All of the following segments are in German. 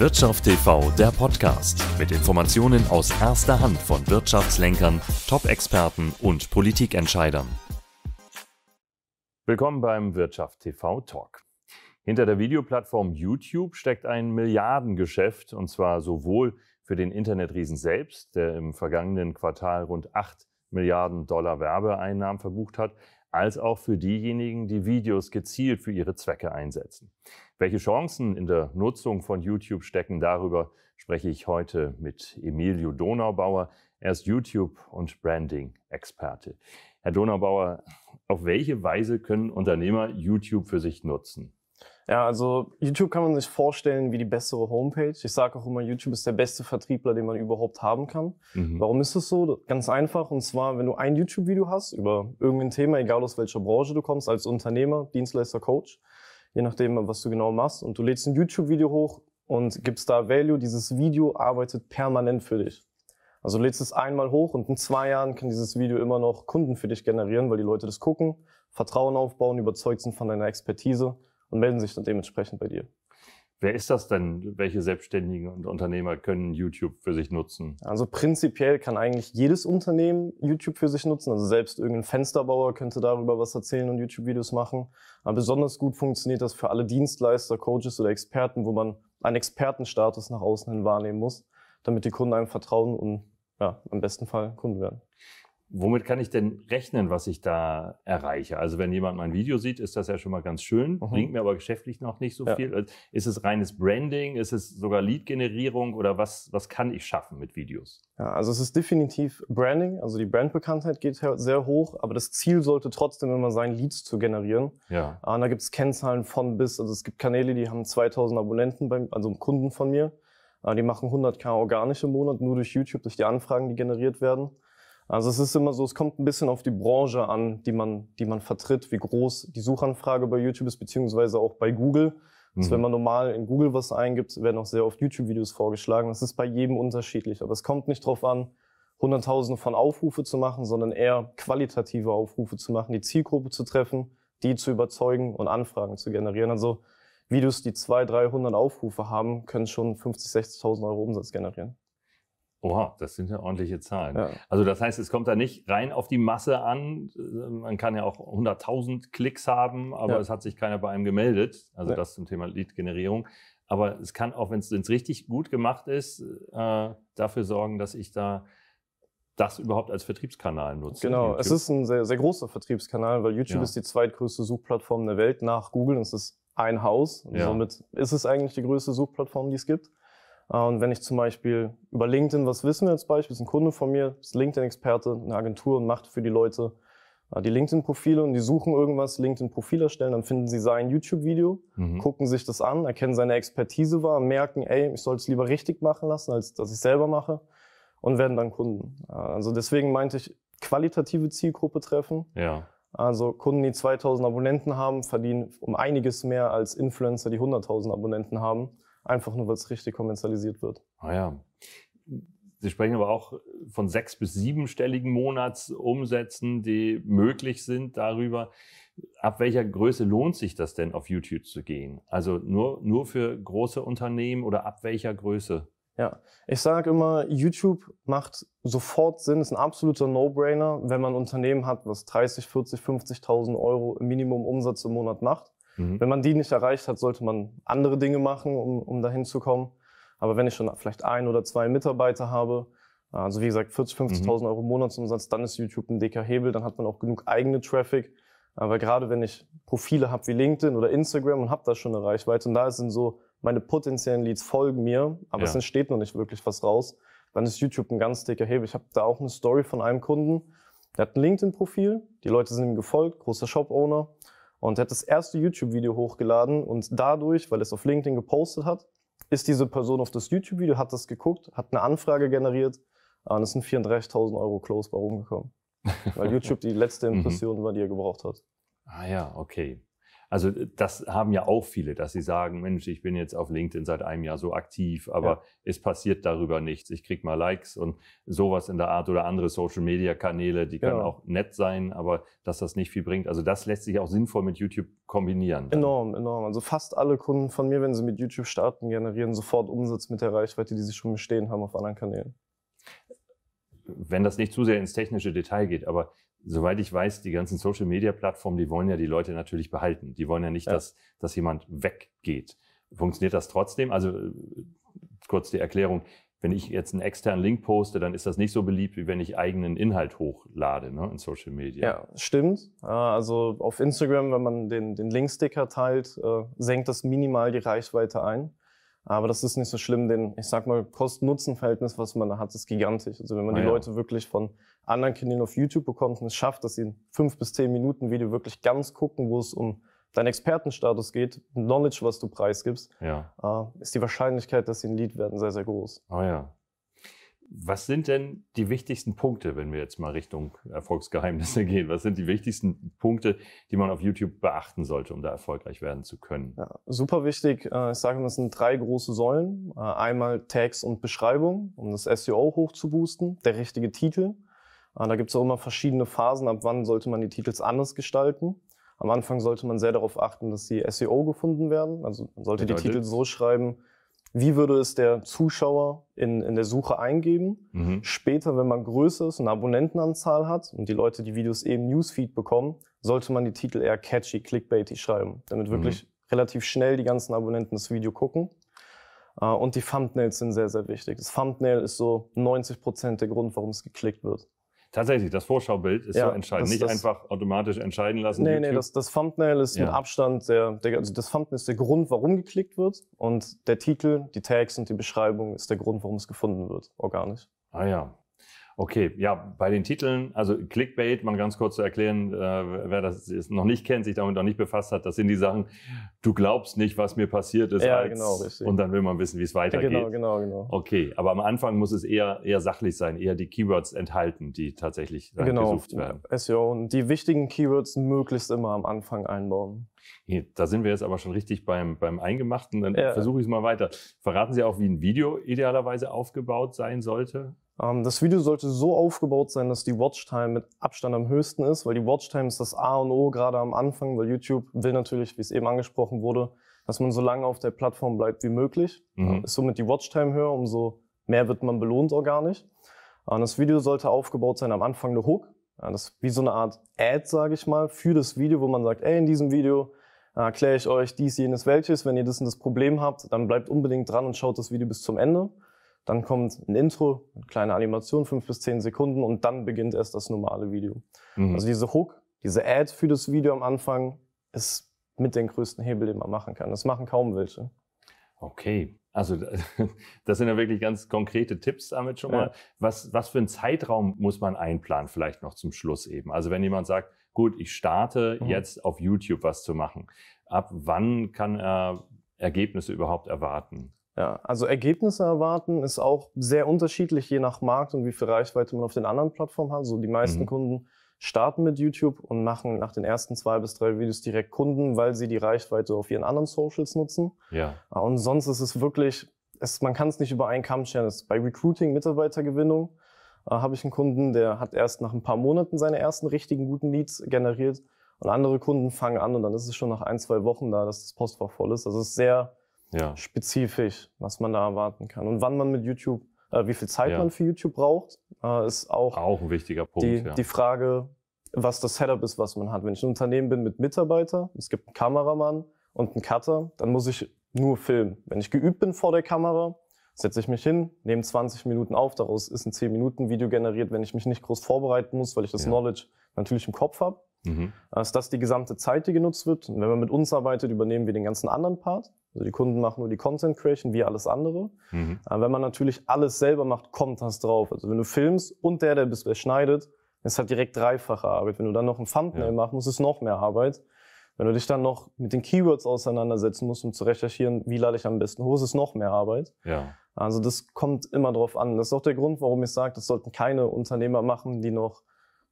Wirtschaft TV, der Podcast mit Informationen aus erster Hand von Wirtschaftslenkern, Top-Experten und Politikentscheidern. Willkommen beim Wirtschaft TV Talk. Hinter der Videoplattform YouTube steckt ein Milliardengeschäft und zwar sowohl für den Internetriesen selbst, der im vergangenen Quartal rund 8 Milliarden Dollar Werbeeinnahmen verbucht hat, als auch für diejenigen, die Videos gezielt für ihre Zwecke einsetzen. Welche Chancen in der Nutzung von YouTube stecken, darüber spreche ich heute mit Emilio Donaubauer. Er ist YouTube- und Branding-Experte. Herr Donaubauer, auf welche Weise können Unternehmer YouTube für sich nutzen? Ja, also YouTube kann man sich vorstellen wie die bessere Homepage. Ich sage auch immer, YouTube ist der beste Vertriebler, den man überhaupt haben kann. Mhm. Warum ist das so? Ganz einfach. Und zwar, wenn du ein YouTube-Video hast über irgendein Thema, egal aus welcher Branche du kommst, als Unternehmer, Dienstleister, Coach, je nachdem, was du genau machst. Und du lädst ein YouTube-Video hoch und gibst da Value. Dieses Video arbeitet permanent für dich. Also du lädst es einmal hoch und in zwei Jahren kann dieses Video immer noch Kunden für dich generieren, weil die Leute das gucken, Vertrauen aufbauen, überzeugt sind von deiner Expertise und melden sich dann dementsprechend bei dir. Wer ist das denn? Welche Selbstständigen und Unternehmer können YouTube für sich nutzen? Also prinzipiell kann eigentlich jedes Unternehmen YouTube für sich nutzen. Also selbst irgendein Fensterbauer könnte darüber was erzählen und YouTube-Videos machen. Aber besonders gut funktioniert das für alle Dienstleister, Coaches oder Experten, wo man einen Expertenstatus nach außen hin wahrnehmen muss, damit die Kunden einem vertrauen und ja, im besten Fall Kunden werden womit kann ich denn rechnen, was ich da erreiche? Also wenn jemand mein Video sieht, ist das ja schon mal ganz schön, mhm. bringt mir aber geschäftlich noch nicht so ja. viel. Also, ist es reines Branding? Ist es sogar Lead-Generierung? Oder was, was kann ich schaffen mit Videos? Ja, also es ist definitiv Branding. Also die Brandbekanntheit geht sehr hoch, aber das Ziel sollte trotzdem immer sein, Leads zu generieren. Ja. Ah, und da gibt es Kennzahlen von bis. Also es gibt Kanäle, die haben 2000 Abonnenten, beim, also Kunden von mir. Ah, die machen 100k organisch im Monat, nur durch YouTube, durch die Anfragen, die generiert werden. Also es ist immer so, es kommt ein bisschen auf die Branche an, die man, die man vertritt, wie groß die Suchanfrage bei YouTube ist, beziehungsweise auch bei Google. Also mhm. wenn man normal in Google was eingibt, werden auch sehr oft YouTube-Videos vorgeschlagen. Das ist bei jedem unterschiedlich. Aber es kommt nicht drauf an, Hunderttausende von Aufrufe zu machen, sondern eher qualitative Aufrufe zu machen, die Zielgruppe zu treffen, die zu überzeugen und Anfragen zu generieren. Also Videos, die 200, 300 Aufrufe haben, können schon 50, 60.000 Euro Umsatz generieren. Oha, das sind ja ordentliche Zahlen. Ja. Also das heißt, es kommt da nicht rein auf die Masse an. Man kann ja auch 100.000 Klicks haben, aber ja. es hat sich keiner bei einem gemeldet. Also ja. das zum Thema Lead-Generierung. Aber es kann auch, wenn es richtig gut gemacht ist, äh, dafür sorgen, dass ich da das überhaupt als Vertriebskanal nutze. Genau, YouTube. es ist ein sehr, sehr großer Vertriebskanal, weil YouTube ist die zweitgrößte Suchplattform der Welt nach Google. es ist ein Haus. Und somit ist es eigentlich die größte Suchplattform, die es gibt. Äh, und wenn ich zum Beispiel über LinkedIn was wissen wir als Beispiel ist ein Kunde von mir, ist LinkedIn-Experte, eine Agentur und macht für die Leute äh, die LinkedIn-Profile und die suchen irgendwas, LinkedIn-Profil erstellen, dann finden sie sein YouTube-Video, mhm. gucken sich das an, erkennen seine Expertise war, merken, ey, ich soll es lieber richtig machen lassen, als dass ich selber mache und werden dann Kunden. Äh, also deswegen meinte ich, qualitative Zielgruppe treffen. Ja. Also Kunden, die 2000 Abonnenten haben, verdienen um einiges mehr als Influencer, die 100.000 Abonnenten haben einfach nur, weil es richtig kommerzialisiert wird. Ah ja. Sie sprechen aber auch von sechs- bis siebenstelligen Monatsumsätzen, die möglich sind darüber. Ab welcher Größe lohnt sich das denn, auf YouTube zu gehen? Also nur, nur für große Unternehmen oder ab welcher Größe? Ja, ich sage immer, YouTube macht sofort Sinn, ist ein absoluter No-Brainer, wenn man ein Unternehmen hat, was 30, 40, 50.000 Euro Minimum Umsatz im Monat macht. Mhm. Wenn man die nicht erreicht hat, sollte man andere Dinge machen, um, um dahin zu kommen. Aber wenn ich schon vielleicht ein oder zwei Mitarbeiter habe, also wie gesagt 40, 50.000 mhm. Euro Monatsumsatz, dann ist YouTube ein dicker Hebel, dann hat man auch genug eigene Traffic. Aber gerade wenn ich Profile habe wie LinkedIn oder Instagram und habe da schon eine Reichweite und da sind so meine potenziellen Leads folgen mir, aber ja. es entsteht noch nicht wirklich was raus, dann ist YouTube ein ganz dicker Hebel. Ich habe da auch eine Story von einem Kunden, der hat ein LinkedIn-Profil, die Leute sind ihm gefolgt, großer Shop-Owner und er hat das erste YouTube-Video hochgeladen und dadurch, weil es auf LinkedIn gepostet hat, ist diese Person auf das YouTube-Video, hat das geguckt, hat eine Anfrage generiert äh, und es sind 34.000 Euro Close bei rumgekommen. Weil YouTube die letzte mhm. Impression war, die er gebraucht hat. Ah ja, okay. Also äh, das haben ja auch viele, dass sie sagen, Mensch, ich bin jetzt auf LinkedIn seit einem Jahr so aktiv, aber ja. es passiert darüber nichts. Ich krieg mal Likes und sowas in der Art oder andere Social-Media-Kanäle, die können ja. auch nett sein, aber dass das nicht viel bringt. Also das lässt sich auch sinnvoll mit YouTube kombinieren. Dann. Enorm, enorm. Also fast alle Kunden von mir, wenn sie mit YouTube starten, generieren sofort Umsatz mit der Reichweite, die sie schon bestehen haben auf anderen Kanälen wenn das nicht zu sehr ins technische Detail geht, aber soweit ich weiß, die ganzen Social Media Plattformen, die wollen ja die Leute natürlich behalten. Die wollen ja nicht, ja. dass, dass jemand weggeht. Funktioniert das trotzdem? Also, äh, kurz die Erklärung. Wenn ich jetzt einen externen Link poste, dann ist das nicht so beliebt, wie wenn ich eigenen Inhalt hochlade ne, in Social Media. Ja, stimmt. Also auf Instagram, wenn man den, den Linksticker teilt, äh, senkt das minimal die Reichweite ein. Aber das ist nicht so schlimm, denn ich sag mal, Kosten-Nutzen-Verhältnis, was man da hat, ist gigantisch. Also wenn man ah, die ja. Leute wirklich von anderen Kindern auf YouTube bekommt und es schafft, dass sie ein 5 bis 10 Minuten Video wirklich ganz gucken, wo es um deinen Expertenstatus geht, Knowledge, was du preisgibst, ja. Äh, ist die Wahrscheinlichkeit, dass sie ein Lied werden, sehr, sehr groß. Ah ja, was sind denn die wichtigsten Punkte, wenn wir jetzt mal Richtung Erfolgsgeheimnisse gehen? Was sind die wichtigsten Punkte, die man auf YouTube beachten sollte, um da erfolgreich werden zu können? Ja, super wichtig. Äh, ich sage immer, es sind drei große Säulen. Äh, einmal Tags und Beschreibung, um das SEO hochzuboosten. Der richtige Titel. Äh, da gibt es auch immer verschiedene Phasen, ab wann sollte man die Titels anders gestalten. Am Anfang sollte man sehr darauf achten, dass sie SEO gefunden werden. Also man sollte Bedeutet? die Titel so schreiben, wie würde es der Zuschauer in, in der Suche eingeben. Mhm. Später, wenn man größer ist, eine Abonnentenanzahl hat und die Leute die Videos eben Newsfeed bekommen, sollte man die Titel eher catchy, clickbaity schreiben, damit mhm. wirklich mhm. relativ schnell die ganzen Abonnenten das Video gucken. Äh, und die Thumbnails sind sehr, sehr wichtig. Das Thumbnail ist so 90 Prozent der Grund, warum es geklickt wird. Tatsächlich, das Vorschaubild ist ja, so entscheidend. Das, Nicht das, einfach automatisch entscheiden lassen. Nee, YouTube. nee, das, das Thumbnail ist ja. mit Abstand der, der, also das Thumbnail ist der Grund, warum geklickt wird. Und der Titel, die Tags und die Beschreibung ist der Grund, warum es gefunden wird, organisch. Ah ja, Okay, ja, bei den Titeln, also Clickbait, mal ganz kurz zu erklären, äh, wer das ist, noch nicht kennt, sich damit noch nicht befasst hat, das sind die Sachen, du glaubst nicht, was mir passiert ist. Ja, als, genau, richtig. Und dann will man wissen, wie es weitergeht. Ja, genau, genau, genau. Okay, aber am Anfang muss es eher, eher sachlich sein, eher die Keywords enthalten, die tatsächlich genau, gesucht werden. Genau, SEO und die wichtigen Keywords möglichst immer am Anfang einbauen. da sind wir jetzt aber schon richtig beim, beim Eingemachten. Dann ja. versuche ich es mal weiter. Verraten Sie auch, wie ein Video idealerweise aufgebaut sein sollte? Ähm, das Video sollte so aufgebaut sein, dass die Watchtime mit Abstand am höchsten ist, weil die Watchtime ist das A und O gerade am Anfang, weil YouTube will natürlich, wie es eben angesprochen wurde, dass man so lange auf der Plattform bleibt wie möglich. Mhm. Ähm, ist somit die Watchtime höher, umso mehr wird man belohnt auch gar organisch. Äh, das Video sollte aufgebaut sein am Anfang eine Hook. das ist wie so eine Art Ad, sage ich mal, für das Video, wo man sagt, ey, in diesem Video äh, erkläre ich euch dies, jenes, welches. Wenn ihr das und das Problem habt, dann bleibt unbedingt dran und schaut das Video bis zum Ende. Dann kommt ein Intro, eine kleine Animation, fünf bis zehn Sekunden und dann beginnt erst das normale Video. Mhm. Also diese Hook, diese Ad für das Video am Anfang ist mit den größten Hebel, den man machen kann. Das machen kaum welche. Okay, also das sind ja wirklich ganz konkrete Tipps damit schon mal. Ja. Was, was für einen Zeitraum muss man einplanen, vielleicht noch zum Schluss eben? Also wenn jemand sagt, gut, ich starte mhm. jetzt auf YouTube was zu machen, ab wann kann er Ergebnisse überhaupt erwarten? Ja, also Ergebnisse erwarten ist auch sehr unterschiedlich, je nach Markt und wie viel Reichweite man auf den anderen Plattformen hat. So also die meisten mhm. Kunden starten mit YouTube und machen nach den ersten zwei bis drei Videos direkt Kunden, weil sie die Reichweite auf ihren anderen Socials nutzen. Ja. Ah, und sonst ist es wirklich, es, man kann es nicht über einen Kamm scheren. Bei Recruiting, Mitarbeitergewinnung äh, habe ich einen Kunden, der hat erst nach ein paar Monaten seine ersten richtigen guten Leads generiert und andere Kunden fangen an und dann ist es schon nach ein, zwei Wochen da, dass das Postfach voll ist. Also es ist sehr ja. spezifisch, was man da erwarten kann. Und wann man mit YouTube, äh, wie viel Zeit ja. man für YouTube braucht, äh, ist auch, auch ein wichtiger Punkt. Die, ja. die Frage, was das Setup ist, was man hat. Wenn ich ein Unternehmen bin mit Mitarbeitern, es gibt einen Kameramann und einen Cutter, dann muss ich nur filmen. Wenn ich geübt bin vor der Kamera, setze ich mich hin, nehme 20 Minuten auf, daraus ist ein 10-Minuten-Video generiert, wenn ich mich nicht groß vorbereiten muss, weil ich das ja. Knowledge natürlich im Kopf habe. Mhm. Ist das die gesamte Zeit, die genutzt wird? Und wenn man mit uns arbeitet, übernehmen wir den ganzen anderen Part. Also die Kunden machen nur die Content Creation, wie alles andere. Mhm. Äh, wenn man natürlich alles selber macht, kommt das drauf. Also wenn du filmst und der, der bist, der schneidet, ist halt direkt dreifache Arbeit. Wenn du dann noch ein Thumbnail ja. machen musst, ist noch mehr Arbeit. Wenn du dich dann noch mit den Keywords auseinandersetzen musst, um zu recherchieren, wie lade ich am besten hoch, ist es noch mehr Arbeit. Ja. Also das kommt immer drauf an. Das ist auch der Grund, warum ich sage, das sollten keine Unternehmer machen, die noch,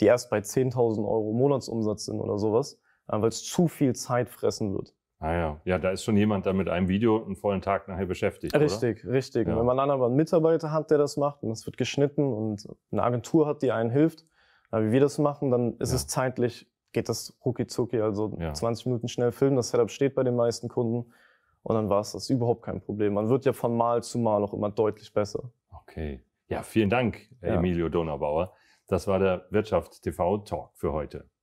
die erst bei 10.000 Euro Monatsumsatz sind oder sowas, äh, weil es zu viel Zeit fressen wird. Ah ja. ja, da ist schon jemand, der mit einem Video einen vollen Tag nachher beschäftigt. Richtig, oder? richtig. Ja. Und wenn man dann aber einen Mitarbeiter hat, der das macht und es wird geschnitten und eine Agentur hat, die einen hilft, wie wir das machen, dann ist ja. es zeitlich, geht das rucki zucki. Also ja. 20 Minuten schnell filmen, das Setup steht bei den meisten Kunden und dann war es das überhaupt kein Problem. Man wird ja von Mal zu Mal auch immer deutlich besser. Okay. Ja, vielen Dank, Emilio Donaubauer. Das war der Wirtschaft TV Talk für heute.